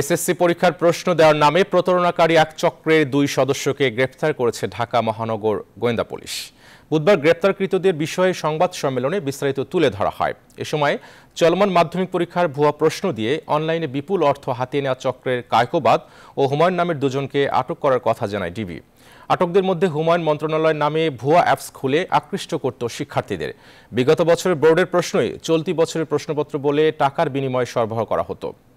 SSC পরীক্ষার প্রশ্ন দেওয়ার নামে প্রতারণাকারী এক চক্রের দুই সদস্যকে গ্রেপ্তার করেছে ঢাকা মহানগর গোয়েন্দা পুলিশ বুধবার গ্রেপ্তারকৃতদের বিষয়ে সংবাদ সম্মেলনে বিস্তারিত তুলে ধরা হয় এ সময় চলমান মাধ্যমিক পরীক্ষার ভুয়া প্রশ্ন দিয়ে অনলাইনে বিপুল অর্থ হাতিয়ে নেওয়া চক্রের কায়কোবাদ ও হুমায়ুন নামের দুজনকে আটক করার কথা জানায় ডিবি আটকদের মধ্যে হুমায়ুন মন্ত্রণালয়ের নামে ভুয়া অ্যাপস খুলে আকৃষ্ট করত শিক্ষার্থীদের বিগত বছরের বোর্ডের প্রশ্নই চলতি বছরের প্রশ্নপত্র বলে টাকার বিনিময়ে সরবরাহ করা হতো